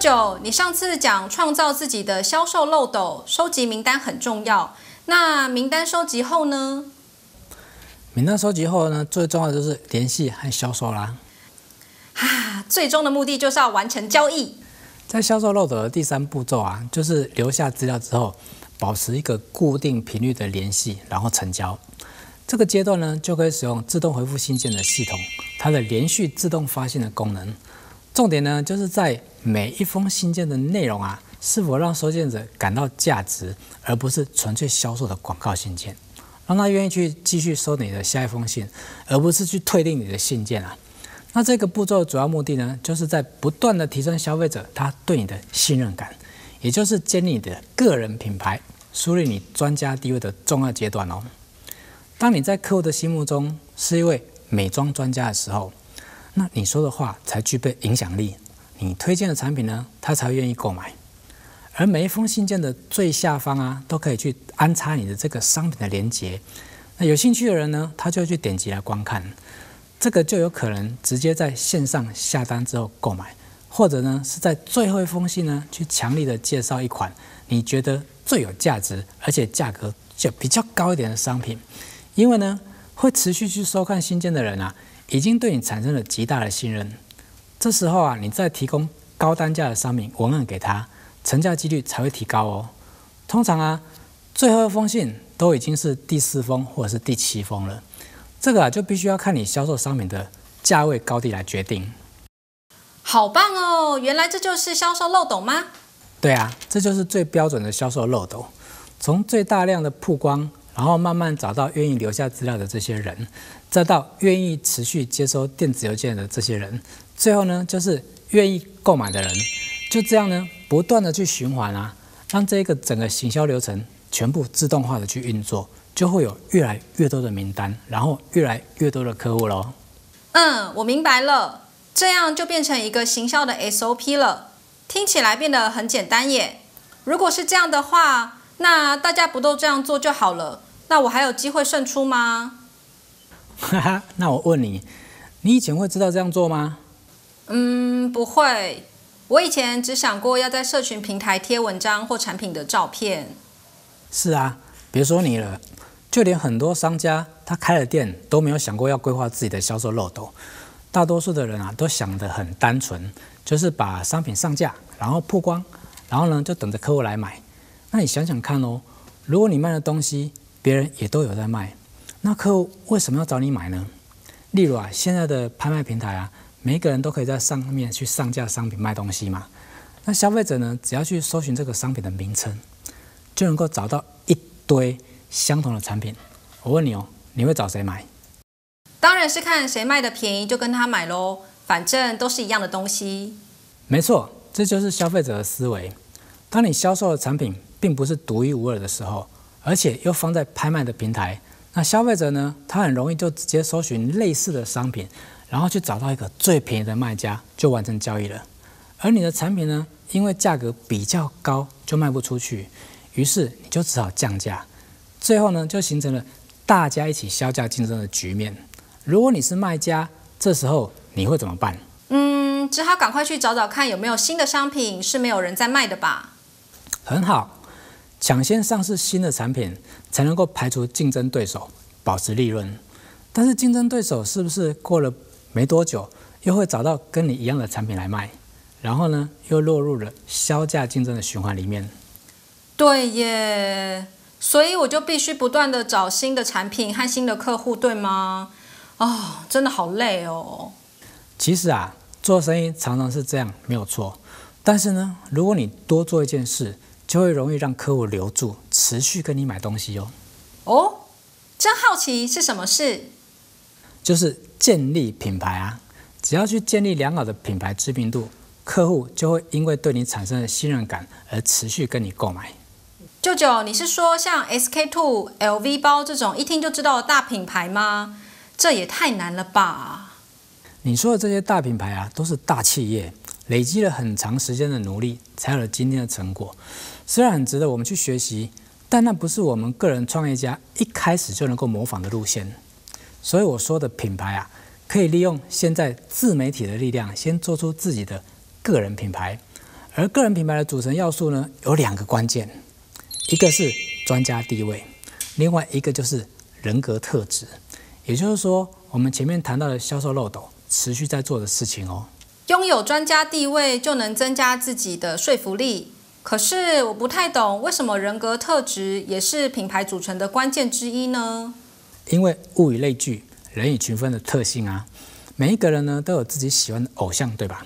九，你上次讲创造自己的销售漏斗，收集名单很重要。那名单收集后呢？名单收集后呢，最重要就是联系和销售啦。啊，最终的目的就是要完成交易。在销售漏斗的第三步骤啊，就是留下资料之后，保持一个固定频率的联系，然后成交。这个阶段呢，就可以使用自动回复信件的系统，它的连续自动发现的功能。重点呢，就是在每一封信件的内容啊，是否让收件者感到价值，而不是纯粹销售的广告信件，让他愿意去继续收你的下一封信，而不是去退订你的信件啊。那这个步骤的主要目的呢，就是在不断的提升消费者他对你的信任感，也就是建立你的个人品牌、树立你专家地位的重要阶段哦。当你在客户的心目中是一位美妆专家的时候。那你说的话才具备影响力，你推荐的产品呢，他才愿意购买。而每一封信件的最下方啊，都可以去安插你的这个商品的链接。那有兴趣的人呢，他就会去点击来观看，这个就有可能直接在线上下单之后购买，或者呢是在最后一封信呢去强力的介绍一款你觉得最有价值，而且价格就比较高一点的商品。因为呢，会持续去收看信件的人啊。已经对你产生了极大的信任，这时候啊，你再提供高单价的商品文案给他，成交几率才会提高哦。通常啊，最后一封信都已经是第四封或者是第七封了，这个啊就必须要看你销售商品的价位高低来决定。好棒哦，原来这就是销售漏斗吗？对啊，这就是最标准的销售漏斗，从最大量的曝光。然后慢慢找到愿意留下资料的这些人，再到愿意持续接收电子邮件的这些人，最后呢就是愿意购买的人，就这样呢不断的去循环啊，让这个整个行销流程全部自动化的去运作，就会有越来越多的名单，然后越来越多的客户喽。嗯，我明白了，这样就变成一个行销的 SOP 了，听起来变得很简单耶。如果是这样的话，那大家不都这样做就好了。那我还有机会胜出吗？哈哈，那我问你，你以前会知道这样做吗？嗯，不会。我以前只想过要在社群平台贴文章或产品的照片。是啊，别说你了，就连很多商家他开了店都没有想过要规划自己的销售漏斗。大多数的人啊，都想的很单纯，就是把商品上架，然后曝光，然后呢就等着客户来买。那你想想看哦，如果你卖的东西，别人也都有在卖，那客户为什么要找你买呢？例如啊，现在的拍卖平台啊，每个人都可以在上面去上架商品卖东西嘛。那消费者呢，只要去搜寻这个商品的名称，就能够找到一堆相同的产品。我问你哦，你会找谁买？当然是看谁卖的便宜，就跟他买喽。反正都是一样的东西。没错，这就是消费者的思维。当你销售的产品并不是独一无二的时候。而且又放在拍卖的平台，那消费者呢？他很容易就直接搜寻类似的商品，然后去找到一个最便宜的卖家，就完成交易了。而你的产品呢，因为价格比较高，就卖不出去，于是你就只好降价，最后呢，就形成了大家一起销价竞争的局面。如果你是卖家，这时候你会怎么办？嗯，只好赶快去找找看有没有新的商品是没有人在卖的吧。很好。抢先上市新的产品，才能够排除竞争对手，保持利润。但是竞争对手是不是过了没多久，又会找到跟你一样的产品来卖？然后呢，又落入了销价竞争的循环里面。对耶，所以我就必须不断的找新的产品和新的客户，对吗？哦，真的好累哦。其实啊，做生意常常是这样，没有错。但是呢，如果你多做一件事。就会容易让客户留住，持续跟你买东西哟。哦，真好奇是什么事？就是建立品牌啊，只要去建立良好的品牌知名度，客户就会因为对你产生了信任感而持续跟你购买。舅舅，你是说像 SK two、LV 包这种一听就知道的大品牌吗？这也太难了吧？你说的这些大品牌啊，都是大企业。累积了很长时间的努力，才有了今天的成果。虽然很值得我们去学习，但那不是我们个人创业家一开始就能够模仿的路线。所以我说的品牌啊，可以利用现在自媒体的力量，先做出自己的个人品牌。而个人品牌的组成要素呢，有两个关键，一个是专家地位，另外一个就是人格特质。也就是说，我们前面谈到的销售漏斗持续在做的事情哦。拥有专家地位就能增加自己的说服力。可是我不太懂，为什么人格特质也是品牌组成的关键之一呢？因为物以类聚，人以群分的特性啊。每一个人呢都有自己喜欢的偶像，对吧？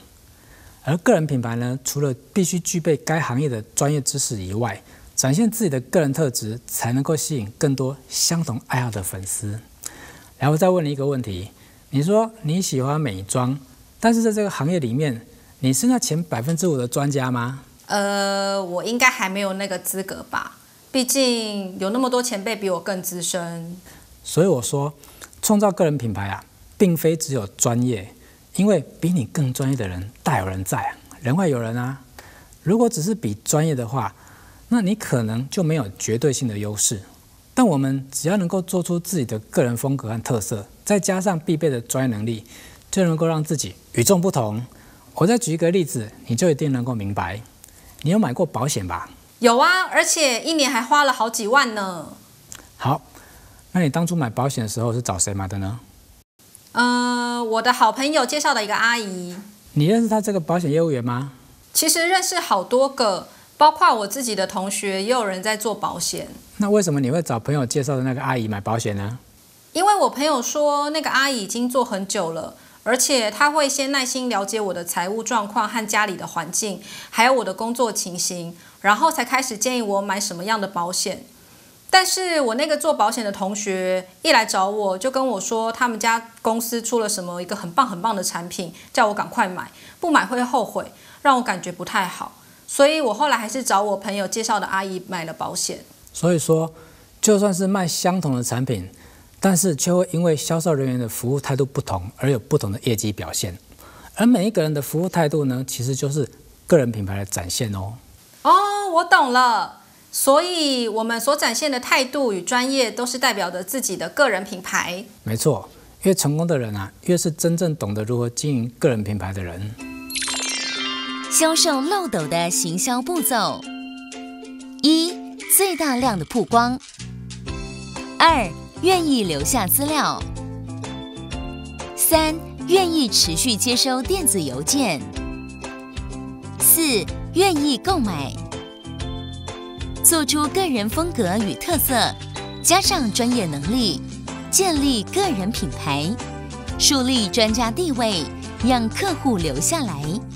而个人品牌呢，除了必须具备该行业的专业知识以外，展现自己的个人特质，才能够吸引更多相同爱好的粉丝。然后再问你一个问题：你说你喜欢美妆？但是在这个行业里面，你是那前百分之五的专家吗？呃，我应该还没有那个资格吧，毕竟有那么多前辈比我更资深。所以我说，创造个人品牌啊，并非只有专业，因为比你更专业的人大有人在啊，人外有人啊。如果只是比专业的话，那你可能就没有绝对性的优势。但我们只要能够做出自己的个人风格和特色，再加上必备的专业能力。就能够让自己与众不同。我再举一个例子，你就一定能够明白。你有买过保险吧？有啊，而且一年还花了好几万呢。好，那你当初买保险的时候是找谁买的呢？嗯，我的好朋友介绍的一个阿姨。你认识她这个保险业务员吗？其实认识好多个，包括我自己的同学，也有人在做保险。那为什么你会找朋友介绍的那个阿姨买保险呢？因为我朋友说那个阿姨已经做很久了。而且他会先耐心了解我的财务状况和家里的环境，还有我的工作情形，然后才开始建议我买什么样的保险。但是我那个做保险的同学一来找我就跟我说，他们家公司出了什么一个很棒很棒的产品，叫我赶快买，不买会后悔，让我感觉不太好。所以我后来还是找我朋友介绍的阿姨买了保险。所以说，就算是卖相同的产品。但是却会因为销售人员的服务态度不同而有不同的业绩表现，而每一个人的服务态度呢，其实就是个人品牌的展现哦。哦，我懂了。所以，我们所展现的态度与专业，都是代表着自己的个人品牌。没错，越成功的人啊，越是真正懂得如何经营个人品牌的人。销售漏斗的行销步骤：一、最大量的曝光；二、愿意留下资料，三愿意持续接收电子邮件，四愿意购买，做出个人风格与特色，加上专业能力，建立个人品牌，树立专家地位，让客户留下来。